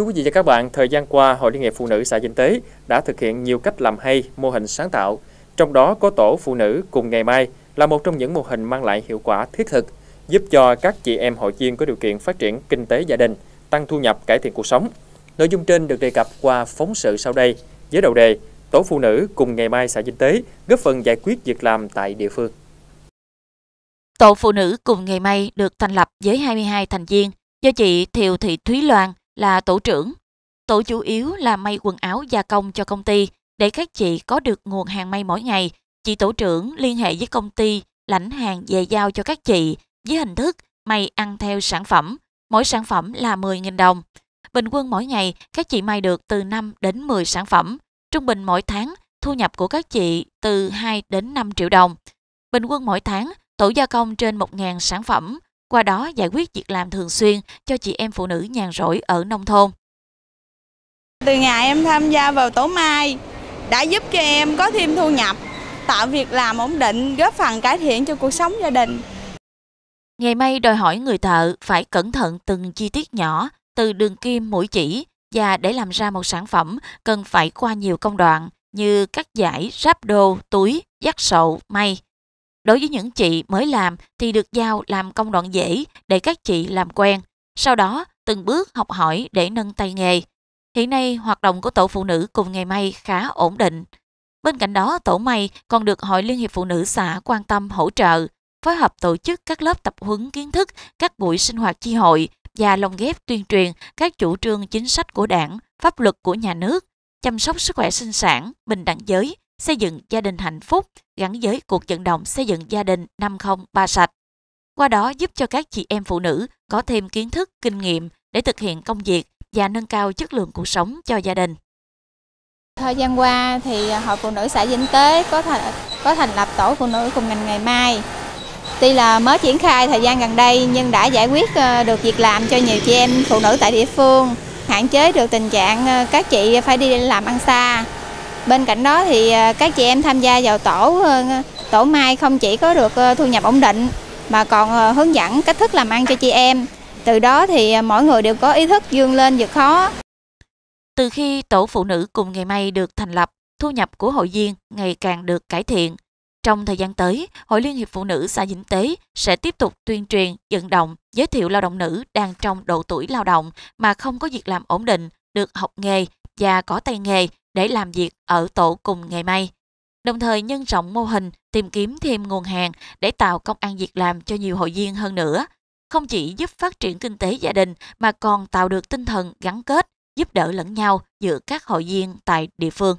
Thưa quý vị và các bạn, thời gian qua, Hội Liên hiệp Phụ nữ xã Vinh Tế đã thực hiện nhiều cách làm hay, mô hình sáng tạo. Trong đó có tổ phụ nữ cùng ngày mai là một trong những mô hình mang lại hiệu quả thiết thực, giúp cho các chị em hội viên có điều kiện phát triển kinh tế gia đình, tăng thu nhập, cải thiện cuộc sống. Nội dung trên được đề cập qua phóng sự sau đây với đầu đề Tổ phụ nữ cùng ngày mai xã Vinh Tế góp phần giải quyết việc làm tại địa phương. Tổ phụ nữ cùng ngày mai được thành lập với 22 thành viên do chị Thiều Thị Thúy Loan, là tổ trưởng. Tổ chủ yếu là may quần áo gia công cho công ty để các chị có được nguồn hàng may mỗi ngày. Chị tổ trưởng liên hệ với công ty lãnh hàng về giao cho các chị với hình thức may ăn theo sản phẩm. Mỗi sản phẩm là 10.000 đồng. Bình quân mỗi ngày các chị may được từ 5 đến 10 sản phẩm. Trung bình mỗi tháng thu nhập của các chị từ 2 đến 5 triệu đồng. Bình quân mỗi tháng tổ gia công trên 1.000 sản phẩm qua đó giải quyết việc làm thường xuyên cho chị em phụ nữ nhàn rỗi ở nông thôn. Từ ngày em tham gia vào tổ mai đã giúp cho em có thêm thu nhập, tạo việc làm ổn định, góp phần cải thiện cho cuộc sống gia đình. Ngày may đòi hỏi người thợ phải cẩn thận từng chi tiết nhỏ, từ đường kim mũi chỉ và để làm ra một sản phẩm cần phải qua nhiều công đoạn như cắt giải, ráp đồ, túi, dắt sậu, may. Đối với những chị mới làm thì được giao làm công đoạn dễ để các chị làm quen, sau đó từng bước học hỏi để nâng tay nghề. Hiện nay hoạt động của tổ phụ nữ cùng nghề may khá ổn định. Bên cạnh đó, tổ may còn được Hội Liên hiệp Phụ nữ xã quan tâm hỗ trợ, phối hợp tổ chức các lớp tập huấn kiến thức, các buổi sinh hoạt chi hội và lồng ghép tuyên truyền các chủ trương chính sách của đảng, pháp luật của nhà nước, chăm sóc sức khỏe sinh sản, bình đẳng giới, xây dựng gia đình hạnh phúc gắn với cuộc vận động xây dựng gia đình 503 sạch. Qua đó giúp cho các chị em phụ nữ có thêm kiến thức, kinh nghiệm để thực hiện công việc và nâng cao chất lượng cuộc sống cho gia đình. Thời gian qua thì Hội Phụ Nữ xã Vĩnh Tế có thành, có thành lập tổ phụ nữ cùng ngành ngày mai. Tuy là mới triển khai thời gian gần đây nhưng đã giải quyết ờ, được việc làm cho nhiều chị em phụ nữ tại địa phương, hạn chế được tình trạng ờ, các chị phải đi làm ăn xa. Bên cạnh đó thì à, các chị em tham gia vào tổ ờ, tổ mai không chỉ có được ờ, thu nhập ổn định mà còn ờ, hướng dẫn cách thức làm ăn cho chị em. Từ đó thì à, mỗi người đều có ý thức vươn lên vượt khó. Từ khi tổ phụ nữ cùng nghề may được thành lập, thu nhập của hội viên ngày càng được cải thiện. Trong thời gian tới, Hội Liên hiệp Phụ nữ xã Vĩnh Tế sẽ tiếp tục tuyên truyền, vận động, giới thiệu lao động nữ đang trong độ tuổi lao động mà không có việc làm ổn định, được học nghề và có tay nghề để làm việc ở tổ cùng ngày mai. Đồng thời nhân rộng mô hình, tìm kiếm thêm nguồn hàng để tạo công ăn việc làm cho nhiều hội viên hơn nữa. Không chỉ giúp phát triển kinh tế gia đình mà còn tạo được tinh thần gắn kết, giúp đỡ lẫn nhau giữa các hội viên tại địa phương.